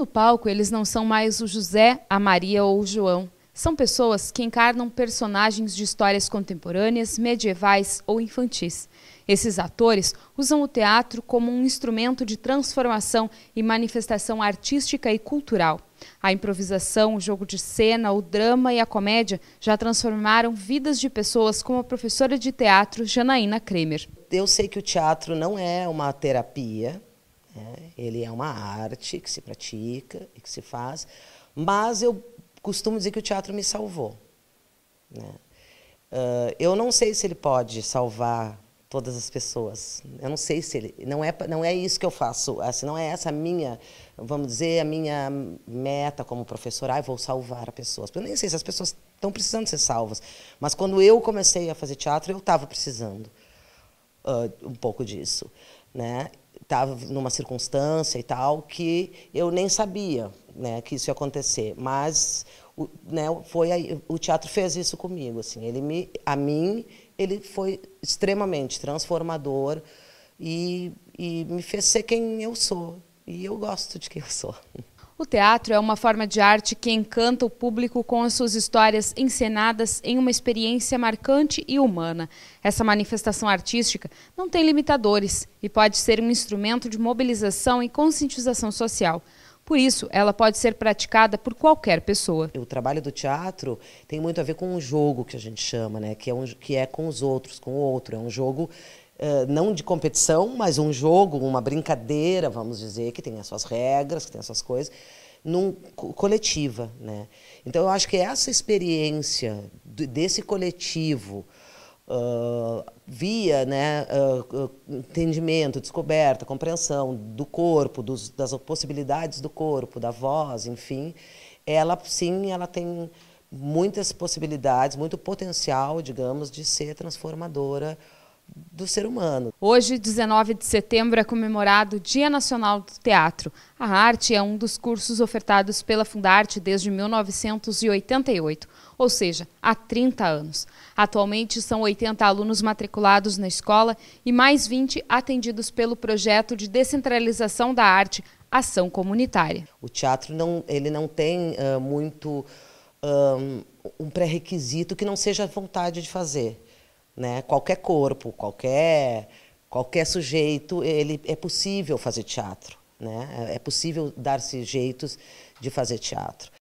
No palco, eles não são mais o José, a Maria ou o João. São pessoas que encarnam personagens de histórias contemporâneas, medievais ou infantis. Esses atores usam o teatro como um instrumento de transformação e manifestação artística e cultural. A improvisação, o jogo de cena, o drama e a comédia já transformaram vidas de pessoas como a professora de teatro Janaína Kremer. Eu sei que o teatro não é uma terapia, né? ele é uma arte que se pratica e que se faz, mas eu costumo dizer que o teatro me salvou. Né? Uh, eu não sei se ele pode salvar todas as pessoas. Eu não sei se ele não é não é isso que eu faço. Assim, não é essa a minha, vamos dizer, a minha meta como professora, ah, vou salvar as pessoas. Eu nem sei se as pessoas estão precisando ser salvas, mas quando eu comecei a fazer teatro, eu estava precisando uh, um pouco disso, né? Estava numa circunstância e tal que eu nem sabia, né, que isso ia acontecer, mas o, né, foi aí, o teatro fez isso comigo, assim, ele me, a mim, ele foi extremamente transformador e, e me fez ser quem eu sou e eu gosto de quem eu sou. O teatro é uma forma de arte que encanta o público com as suas histórias encenadas em uma experiência marcante e humana. Essa manifestação artística não tem limitadores e pode ser um instrumento de mobilização e conscientização social. Por isso, ela pode ser praticada por qualquer pessoa. O trabalho do teatro tem muito a ver com um jogo que a gente chama, né? que, é um, que é com os outros, com o outro. É um jogo eh, não de competição, mas um jogo, uma brincadeira, vamos dizer, que tem as suas regras, que tem as suas coisas, num, coletiva. Né? Então, eu acho que essa experiência desse coletivo, uh, via né, uh, entendimento, descoberta, compreensão do corpo, dos, das possibilidades do corpo, da voz, enfim, ela sim, ela tem muitas possibilidades, muito potencial, digamos, de ser transformadora do ser humano. Hoje, 19 de setembro, é comemorado Dia Nacional do Teatro. A arte é um dos cursos ofertados pela Fundarte desde 1988, ou seja, há 30 anos. Atualmente, são 80 alunos matriculados na escola e mais 20 atendidos pelo projeto de descentralização da arte, ação comunitária. O teatro não, ele não tem uh, muito ah, um, um pré-requisito que não seja vontade de fazer né? Qualquer corpo, qualquer qualquer sujeito, ele é possível fazer teatro, né? É, é possível dar-se jeitos de fazer teatro.